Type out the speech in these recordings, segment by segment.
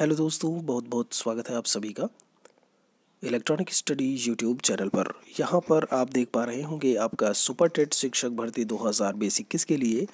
Hello दोस्तों बहुत बहुत स्वागत है आप सभी का इलेक्ट्रॉनिक स्टडी यूट्यूब चैनल पर यहाँ पर आप देख पा रहे होंगे आपका सुपर टेट शिक्षक भर्ती इक्कीस के लिए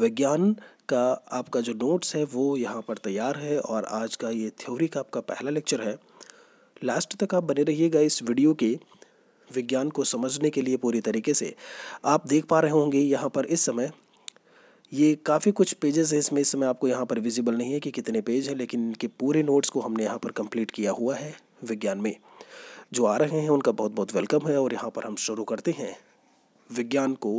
विज्ञान का आपका जो नोट्स है वो यहाँ पर तैयार है और आज का ये थ्योरी का आपका पहला लेक्चर है लास्ट तक आप बने रहिएगा इस वीडियो के विज्ञान को समझने के लिए पूरी तरीके से आप देख पा रहे होंगे यहाँ पर इस समय ये काफ़ी कुछ पेजेस हैं इसमें इस समय आपको यहाँ पर विजिबल नहीं है कि कितने पेज हैं लेकिन इनके पूरे नोट्स को हमने यहाँ पर कंप्लीट किया हुआ है विज्ञान में जो आ रहे हैं उनका बहुत बहुत वेलकम है और यहाँ पर हम शुरू करते हैं विज्ञान को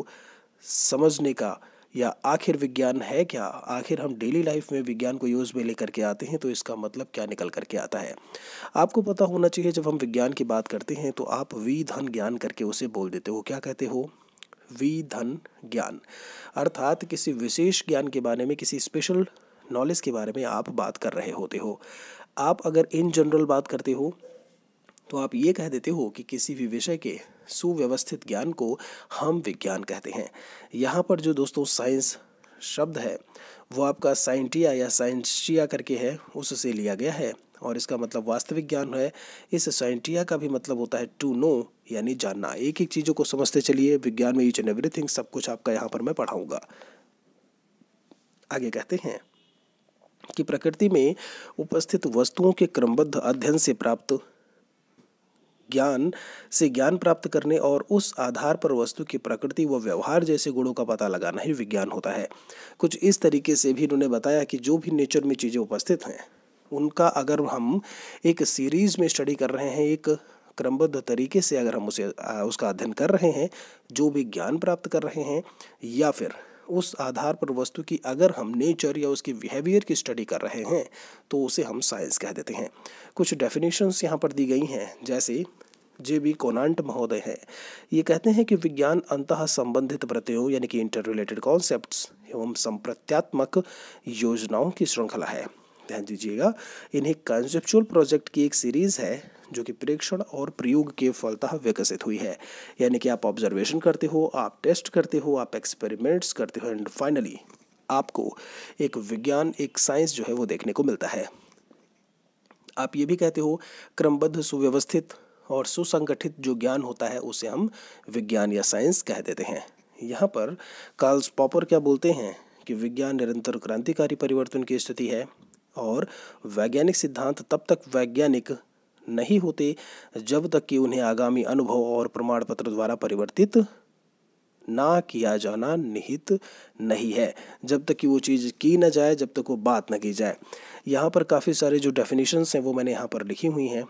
समझने का या आखिर विज्ञान है क्या आखिर हम डेली लाइफ में विज्ञान को यूज़ में लेकर के आते हैं तो इसका मतलब क्या निकल करके आता है आपको पता होना चाहिए जब हम विज्ञान की बात करते हैं तो आप विधन ज्ञान करके उसे बोल देते हो क्या कहते हो विधन ज्ञान अर्थात किसी विशेष ज्ञान के बारे में किसी स्पेशल नॉलेज के बारे में आप बात कर रहे होते हो आप अगर इन जनरल बात करते हो तो आप ये कह देते हो कि किसी भी विषय के सुव्यवस्थित ज्ञान को हम विज्ञान कहते हैं यहाँ पर जो दोस्तों साइंस शब्द है वो आपका साइंटिया या साइंसिया करके है उससे लिया गया है और इसका मतलब वास्तविक ज्ञान है इस साइंटिया का भी मतलब होता है टू नो यानी जानना एक एक चीज़ों को समझते चलिए विज्ञान में यूच एंड एवरीथिंग सब कुछ आपका यहाँ पर मैं पढ़ाऊँगा आगे कहते हैं कि प्रकृति में उपस्थित वस्तुओं के क्रमबद्ध अध्ययन से प्राप्त ज्ञान से ज्ञान प्राप्त करने और उस आधार पर वस्तु की प्रकृति व व्यवहार जैसे गुणों का पता लगाना ही विज्ञान होता है कुछ इस तरीके से भी इन्होंने बताया कि जो भी नेचर में चीज़ें उपस्थित हैं उनका अगर हम एक सीरीज़ में स्टडी कर रहे हैं एक क्रमबद्ध तरीके से अगर हम उसे उसका अध्ययन कर रहे हैं जो भी ज्ञान प्राप्त कर रहे हैं या फिर उस आधार पर वस्तु की अगर हम नेचर या उसके बिहेवियर की स्टडी कर रहे हैं तो उसे हम साइंस कह देते हैं कुछ डेफिनेशंस यहाँ पर दी गई हैं जैसे जे बी कोनांट महोदय हैं ये कहते हैं कि विज्ञान अंतः संबंधित प्रत्ययों यानी कि इंटर रिलेटेड कॉन्सेप्ट एवं संप्रत्यात्मक योजनाओं की श्रृंखला है ध्यान दीजिएगा इन्हें कॉन्सेप्चुअल प्रोजेक्ट की एक सीरीज़ है जो कि परीक्षण और प्रयोग के फलतः विकसित हुई है यानी कि आप ऑब्जर्वेशन करते हो आप टेस्ट करते हो आप एक्सपेरिमेंट्स करते हो एंड फाइनली आपको एक विज्ञान एक साइंस जो है वो देखने को मिलता है आप ये भी कहते हो क्रमबद्ध सुव्यवस्थित और सुसंगठित जो ज्ञान होता है उसे हम विज्ञान या साइंस कह देते हैं यहाँ पर कार्ल्स पॉपर क्या बोलते हैं कि विज्ञान निरंतर क्रांतिकारी परिवर्तन की स्थिति है और वैज्ञानिक सिद्धांत तब तक वैज्ञानिक नहीं होते जब तक कि उन्हें आगामी अनुभव और प्रमाण पत्र द्वारा परिवर्तित ना किया जाना निहित नहीं है जब तक कि वो चीज़ की ना जाए जब तक वो बात ना की जाए यहाँ पर काफ़ी सारे जो डेफिनेशंस हैं वो मैंने यहाँ पर लिखी हुई हैं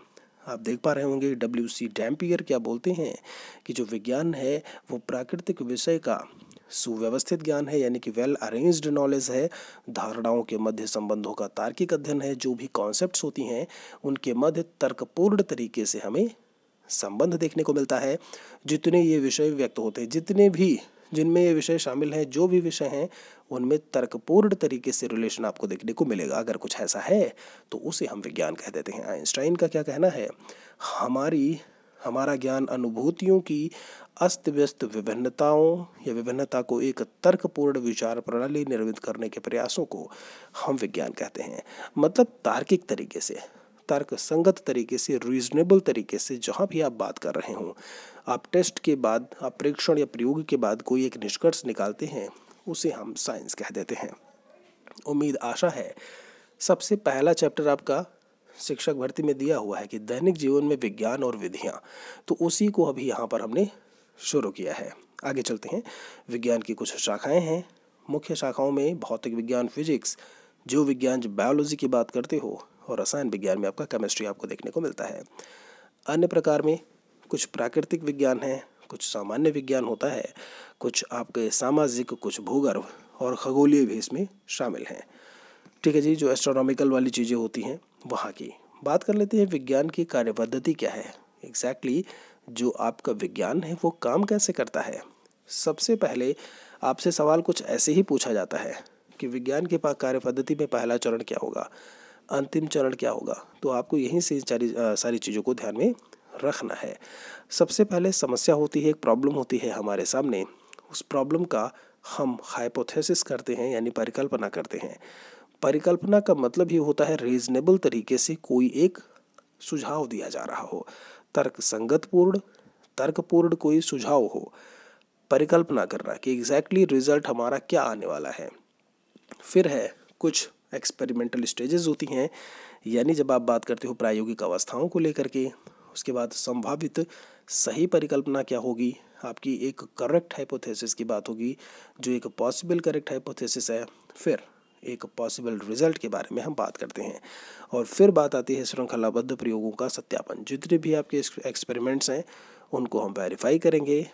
आप देख पा रहे होंगे डब्ल्यू सी डैम्पियर क्या बोलते हैं कि जो विज्ञान है वो प्राकृतिक विषय का सुव्यवस्थित ज्ञान है यानी कि वेल अरेंज्ड नॉलेज है धारणाओं के मध्य संबंधों का तार्किक अध्ययन है जो भी कॉन्सेप्ट्स होती हैं उनके मध्य तर्कपूर्ण तरीके से हमें संबंध देखने को मिलता है जितने ये विषय व्यक्त होते हैं जितने भी जिनमें ये विषय शामिल हैं जो भी विषय हैं उनमें तर्कपूर्ण तरीके से रिलेशन आपको देखने को मिलेगा अगर कुछ ऐसा है तो उसे हम विज्ञान कह देते हैं आइंस्टाइन का क्या कहना है हमारी हमारा ज्ञान अनुभूतियों की अस्त व्यस्त विभिन्नताओं या विभिन्नता को एक तर्कपूर्ण विचार प्रणाली निर्मित करने के प्रयासों को हम विज्ञान कहते हैं मतलब तार्किक तरीके से तर्क संगत तरीके से रीजनेबल तरीके से जहाँ भी आप बात कर रहे हों आप टेस्ट के बाद आप परीक्षण या प्रयोग के बाद कोई एक निष्कर्ष निकालते हैं उसे हम साइंस कह देते हैं उम्मीद आशा है सबसे पहला चैप्टर आपका शिक्षक भर्ती में दिया हुआ है कि दैनिक जीवन में विज्ञान और विधियाँ तो उसी को अभी यहाँ पर हमने शुरू किया है आगे चलते हैं विज्ञान की कुछ शाखाएं हैं मुख्य शाखाओं में भौतिक विज्ञान फिजिक्स जीव विज्ञान जो बायोलॉजी की बात करते हो और रसायन विज्ञान में आपका केमिस्ट्री आपको देखने को मिलता है अन्य प्रकार में कुछ प्राकृतिक विज्ञान है कुछ सामान्य विज्ञान होता है कुछ आपके सामाजिक कुछ भूगर्भ और खगोलीय भी इसमें शामिल हैं ठीक है जी जो एस्ट्रोनॉमिकल वाली चीज़ें होती हैं वहाँ की बात कर लेते हैं विज्ञान की कार्यपद्धति क्या है एग्जैक्टली exactly, जो आपका विज्ञान है वो काम कैसे करता है सबसे पहले आपसे सवाल कुछ ऐसे ही पूछा जाता है कि विज्ञान के पास कार्य पद्धति में पहला चरण क्या होगा अंतिम चरण क्या होगा तो आपको यहीं से सारी सारी चीज़ों को ध्यान में रखना है सबसे पहले समस्या होती है एक प्रॉब्लम होती है हमारे सामने उस प्रॉब्लम का हम हाइपोथेसिस करते हैं यानी परिकल्पना करते हैं परिकल्पना का मतलब ही होता है रीजनेबल तरीके से कोई एक सुझाव दिया जा रहा हो तर्क संगतपूर्ण तर्कपूर्ण कोई सुझाव हो परिकल्पना करना कि एग्जैक्टली exactly रिजल्ट हमारा क्या आने वाला है फिर है कुछ एक्सपेरिमेंटल स्टेजेस होती हैं यानी जब आप बात करते हो प्रायोगिक अवस्थाओं को लेकर के उसके बाद संभावित सही परिकल्पना क्या होगी आपकी एक करेक्ट हाइपोथेसिस की बात होगी जो एक पॉसिबल करेक्ट हाइपोथेसिस है फिर एक पॉसिबल रिजल्ट के बारे में हम बात करते हैं और फिर बात आती है श्रृंखलाबद्ध प्रयोगों का सत्यापन जितने भी आपके एक्सपेरिमेंट्स हैं उनको हम वेरीफाई करेंगे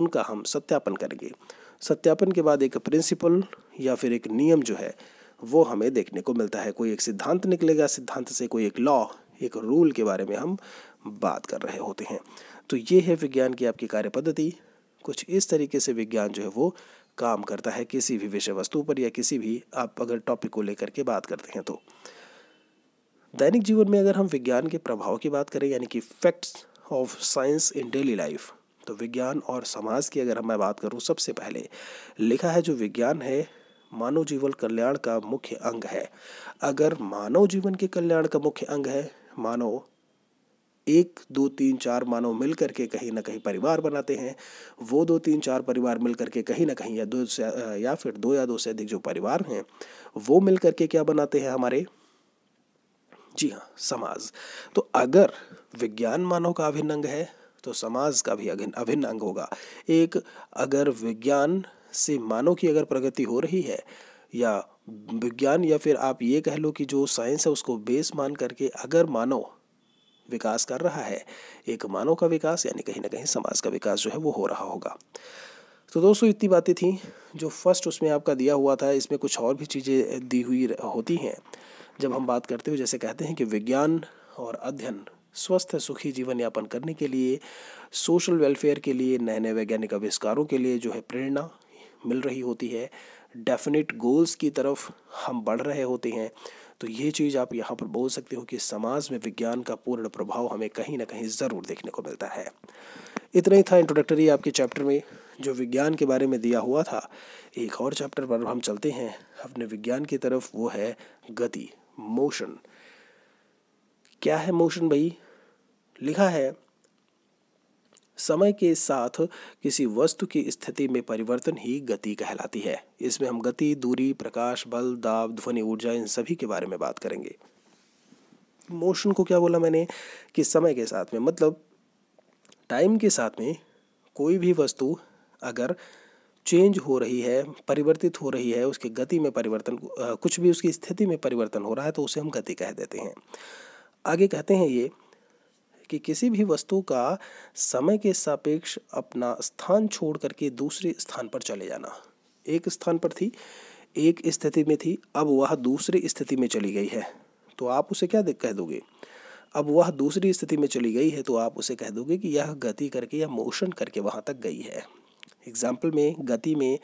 उनका हम सत्यापन करेंगे सत्यापन के बाद एक प्रिंसिपल या फिर एक नियम जो है वो हमें देखने को मिलता है कोई एक सिद्धांत निकलेगा सिद्धांत से कोई एक लॉ एक रूल के बारे में हम बात कर रहे होते हैं तो ये है विज्ञान की आपकी कार्य पद्धति कुछ इस तरीके से विज्ञान जो है वो काम करता है किसी भी विषय वस्तु पर या किसी भी आप अगर टॉपिक को लेकर के बात करते हैं तो दैनिक जीवन में अगर हम विज्ञान के प्रभाव की बात करें यानी कि facts of science in daily life तो विज्ञान और समाज की अगर मैं बात करूं सबसे पहले लिखा है जो विज्ञान है मानव जीवन कल्याण का मुख्य अंग है अगर मानव जीवन के कल्याण का मुख्य अंग है मानव एक दो तीन चार मानव मिल करके कहीं ना कहीं परिवार बनाते हैं वो दो तीन चार परिवार मिल करके कहीं ना कहीं या दो से या फिर दो या दो से अधिक जो परिवार हैं वो मिल करके क्या बनाते हैं हमारे जी हाँ समाज तो अगर विज्ञान मानव का अभिन्न अंग है तो समाज का भी अभिन्न अंग होगा एक अगर विज्ञान से मानव की अगर प्रगति हो रही है या विज्ञान या फिर आप ये कह लो कि जो साइंस है उसको बेस मान करके अगर मानव विकास कर रहा है एक मानव का विकास यानी कहीं ना कहीं समाज का विकास जो है वो हो रहा होगा तो दोस्तों इतनी बातें थी जो फर्स्ट उसमें आपका दिया हुआ था इसमें कुछ और भी चीज़ें दी हुई होती हैं जब हम बात करते हुए जैसे कहते हैं कि विज्ञान और अध्ययन स्वस्थ सुखी जीवन यापन करने के लिए सोशल वेलफेयर के लिए नए नए वैज्ञानिक आविष्कारों के लिए जो है प्रेरणा मिल रही होती है डेफिनेट गोल्स की तरफ हम बढ़ रहे होते हैं तो ये चीज़ आप यहाँ पर बोल सकते हो कि समाज में विज्ञान का पूर्ण प्रभाव हमें कहीं ना कहीं ज़रूर देखने को मिलता है इतना ही था इंट्रोडक्टरी आपके चैप्टर में जो विज्ञान के बारे में दिया हुआ था एक और चैप्टर पर हम चलते हैं अपने विज्ञान की तरफ वो है गति मोशन क्या है मोशन भाई लिखा है समय के साथ किसी वस्तु की स्थिति में परिवर्तन ही गति कहलाती है इसमें हम गति दूरी प्रकाश बल दाब ध्वनि ऊर्जा इन सभी के बारे में बात करेंगे मोशन को क्या बोला मैंने कि समय के साथ में मतलब टाइम के साथ में कोई भी वस्तु अगर चेंज हो रही है परिवर्तित हो रही है उसकी गति में परिवर्तन कुछ भी उसकी स्थिति में परिवर्तन हो रहा है तो उसे हम गति कह देते हैं आगे कहते हैं ये कि किसी भी वस्तु का समय के सापेक्ष अपना स्थान छोड़ करके दूसरे स्थान पर चले जाना एक स्थान पर थी एक स्थिति में थी अब वह दूसरी स्थिति में चली गई है तो आप उसे क्या कह दोगे अब वह दूसरी स्थिति में चली गई है तो आप उसे कह दोगे कि यह गति करके या मोशन करके वहाँ तक गई है एग्जाम्पल में गति में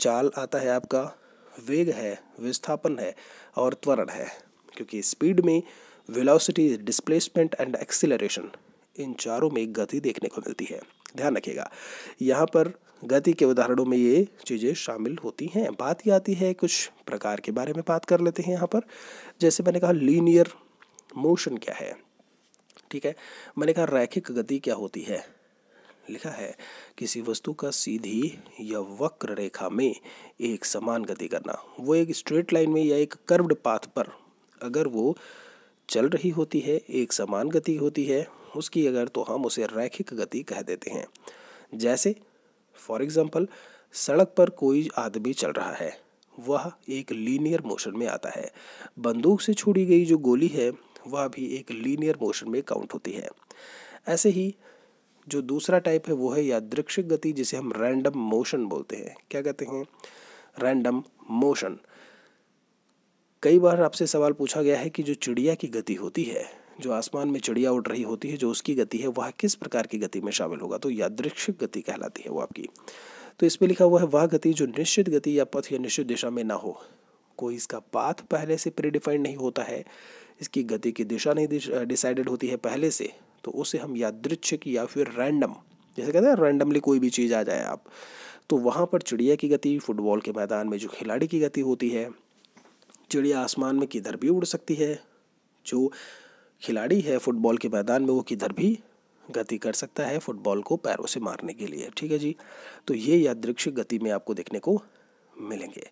चाल आता है आपका वेग है विस्थापन है और त्वरण है क्योंकि स्पीड में वेलोसिटी डिस्प्लेसमेंट एंड एक्सीलरेशन इन चारों में गति देखने को मिलती है ध्यान रखिएगा यहाँ पर गति के उदाहरणों में ये चीज़ें शामिल होती हैं बात ही आती है कुछ प्रकार के बारे में बात कर लेते हैं यहाँ पर जैसे मैंने कहा लीनियर मोशन क्या है ठीक है मैंने कहा रैखिक गति क्या होती है लिखा है किसी वस्तु का सीधी या वक्र रेखा में एक समान गति करना वो एक स्ट्रेट लाइन में या एक कर्व्ड पाथ पर अगर वो चल रही होती है एक समान गति होती है उसकी अगर तो हम उसे रैखिक गति कह देते हैं जैसे फॉर एग्जाम्पल सड़क पर कोई आदमी चल रहा है वह एक लीनियर मोशन में आता है बंदूक से छोड़ी गई जो गोली है वह भी एक लीनियर मोशन में काउंट होती है ऐसे ही जो दूसरा टाइप है वो है यादृक्षिक गति जिसे हम रैंडम मोशन बोलते हैं क्या कहते हैं रैंडम मोशन कई बार आपसे सवाल पूछा गया है कि जो चिड़िया की गति होती है जो आसमान में चिड़िया उड़ रही होती है जो उसकी गति है वह किस प्रकार की गति में शामिल होगा तो यादृक्षिक गति कहलाती है वो आपकी तो इसमें लिखा हुआ है वह गति जो निश्चित गति या पथ या निश्चित दिशा में ना हो कोई इसका पाथ पहले से प्रीडिफाइंड नहीं होता है इसकी गति की दिशा नहीं डिसाइडेड होती है पहले से तो उसे हम यादृच्छिक या फिर रैंडम जैसे कहते हैं रैंडमली कोई भी चीज़ आ जाए आप तो वहाँ पर चिड़िया की गति फुटबॉल के मैदान में जो खिलाड़ी की गति होती है चिड़िया आसमान में किधर भी उड़ सकती है जो खिलाड़ी है फुटबॉल के मैदान में वो किधर भी गति कर सकता है फुटबॉल को पैरों से मारने के लिए ठीक है जी तो ये यादृक्ष गति में आपको देखने को मिलेंगे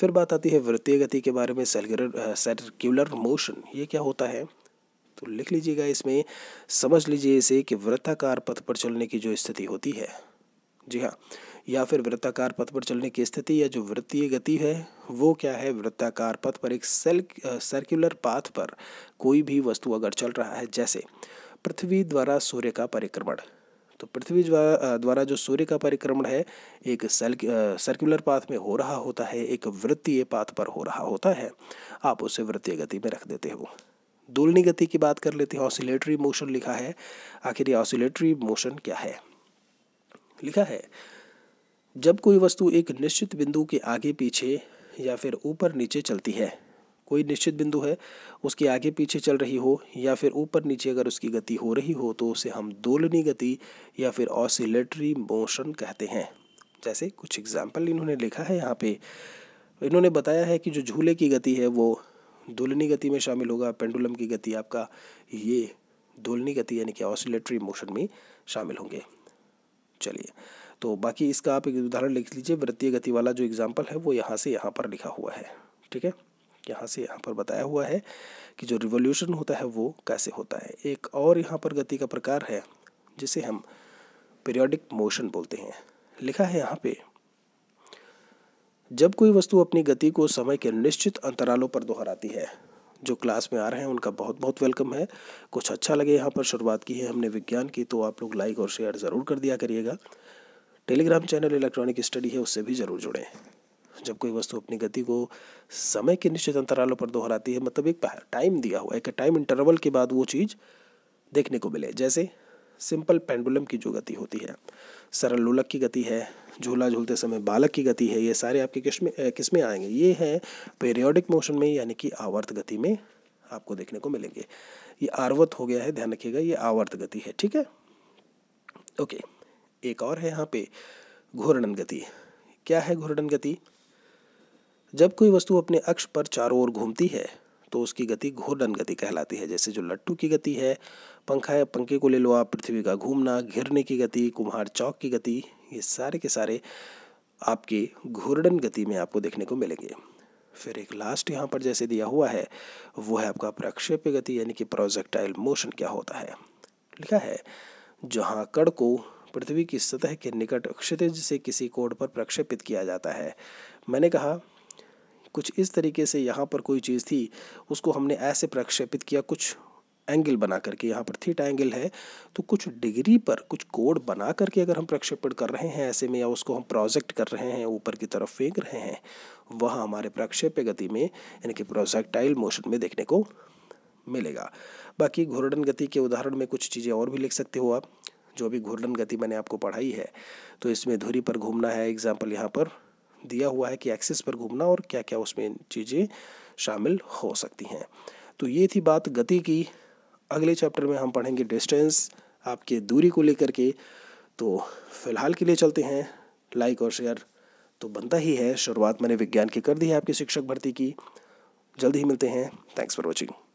फिर बात आती है वृत्तीय गति के बारे में सेलगर सर्क्यूलर मोशन ये क्या होता है तो लिख लीजिएगा इसमें समझ लीजिए इसे कि वृत्ताकार पथ पर चलने की जो स्थिति होती है जी हाँ या फिर वृत्ताकार पथ पर चलने की स्थिति या जो वृत्तीय गति है वो क्या है वृत्ताकार पथ पर एक सेल सर्कुलर पाथ पर कोई भी वस्तु अगर चल रहा है जैसे पृथ्वी द्वारा सूर्य का परिक्रमण तो पृथ्वी द्वारा जो सूर्य का परिक्रमण है एक सर्कुलर पाथ में हो रहा होता है एक वृत्तीय पाथ पर हो रहा होता है आप उसे वृत्तीय गति में रख देते हो दोलनी गति की बात कर लेते हैं ऑसिलेटरी मोशन लिखा है आखिर ये ऑसिलेटरी मोशन क्या है लिखा है जब कोई वस्तु एक निश्चित बिंदु के आगे पीछे या फिर ऊपर नीचे चलती है कोई निश्चित बिंदु है उसके आगे पीछे चल रही हो या फिर ऊपर नीचे अगर उसकी गति हो रही हो तो उसे हम दोलनी गति या फिर ऑसिलेटरी मोशन कहते हैं जैसे कुछ एग्जाम्पल इन्होंने लिखा है यहाँ पे इन्होंने बताया है कि जो झूले की गति है वो दुलनी गति में शामिल होगा पेंडुलम की गति आपका ये दोलनी गति यानी कि ऑसिलेटरी मोशन में शामिल होंगे चलिए तो बाकी इसका आप एक उदाहरण लिख लीजिए वृत्तीय गति वाला जो एग्जाम्पल है वो यहाँ से यहाँ पर लिखा हुआ है ठीक है यहाँ से यहाँ पर बताया हुआ है कि जो रिवोल्यूशन होता है वो कैसे होता है एक और यहाँ पर गति का प्रकार है जिसे हम पीरियोडिक मोशन बोलते हैं लिखा है यहाँ पे जब कोई वस्तु अपनी गति को समय के निश्चित अंतरालों पर दोहराती है जो क्लास में आ रहे हैं उनका बहुत बहुत वेलकम है कुछ अच्छा लगे यहाँ पर शुरुआत की है हमने विज्ञान की तो आप लोग लाइक और शेयर ज़रूर कर दिया करिएगा टेलीग्राम चैनल इलेक्ट्रॉनिक स्टडी है उससे भी ज़रूर जुड़ें जब कोई वस्तु अपनी गति को समय के निश्चित अंतरालों पर दोहराती है मतलब एक टाइम दिया हुआ है टाइम इंटरवल के बाद वो चीज़ देखने को मिले जैसे सिंपल पेंडुलम की जो गति होती है सरल लोलक की गति है झूला झूलते समय बालक की गति है ये सारे आपके किस्में किस्में आएंगे ये हैं पेरियोडिक मोशन में यानी कि आवर्त गति में आपको देखने को मिलेंगे ये आर्वत हो गया है ध्यान रखिएगा ये आवर्त गति है ठीक है ओके okay. एक और है यहाँ पे घूर्णन गति क्या है घूर्णन गति जब कोई वस्तु अपने अक्ष पर चारों ओर घूमती है तो उसकी गति घूर्णन गति कहलाती है जैसे जो लट्टू की गति है पंखा या पंखे को ले लो आप पृथ्वी का घूमना घिरने की गति कुम्हार चौक की गति ये सारे के सारे आपके घूर्णन गति में आपको देखने को मिलेंगे फिर एक लास्ट यहाँ पर जैसे दिया हुआ है वो है आपका प्रक्षेप्य गति यानी कि प्रोजेक्टाइल मोशन क्या होता है लिखा है जहाँ कड़ को पृथ्वी की सतह के निकट क्षितिज से किसी कोड पर प्रक्षेपित किया जाता है मैंने कहा कुछ इस तरीके से यहाँ पर कोई चीज़ थी उसको हमने ऐसे प्रक्षेपित किया कुछ एंगल बना करके यहाँ पर थीटा एंगल है तो कुछ डिग्री पर कुछ कोड बना करके अगर हम प्रक्षेपण कर रहे हैं ऐसे में या उसको हम प्रोजेक्ट कर रहे हैं ऊपर की तरफ फेंक रहे हैं वह हमारे प्रक्षेप्य गति में यानी कि प्रोजेक्टाइल मोशन में देखने को मिलेगा बाकी घूर्णन गति के उदाहरण में कुछ चीज़ें और भी लिख सकते हो आप जो भी घूर्णन गति मैंने आपको पढ़ाई है तो इसमें धुरी पर घूमना है एग्जाम्पल यहाँ पर दिया हुआ है कि एक्सिस पर घूमना और क्या क्या उसमें चीज़ें शामिल हो सकती हैं तो ये थी बात गति की अगले चैप्टर में हम पढ़ेंगे डिस्टेंस आपके दूरी को लेकर के तो फिलहाल के लिए चलते हैं लाइक और शेयर तो बनता ही है शुरुआत मैंने विज्ञान की कर दी है आपकी शिक्षक भर्ती की जल्दी ही मिलते हैं थैंक्स फॉर वॉचिंग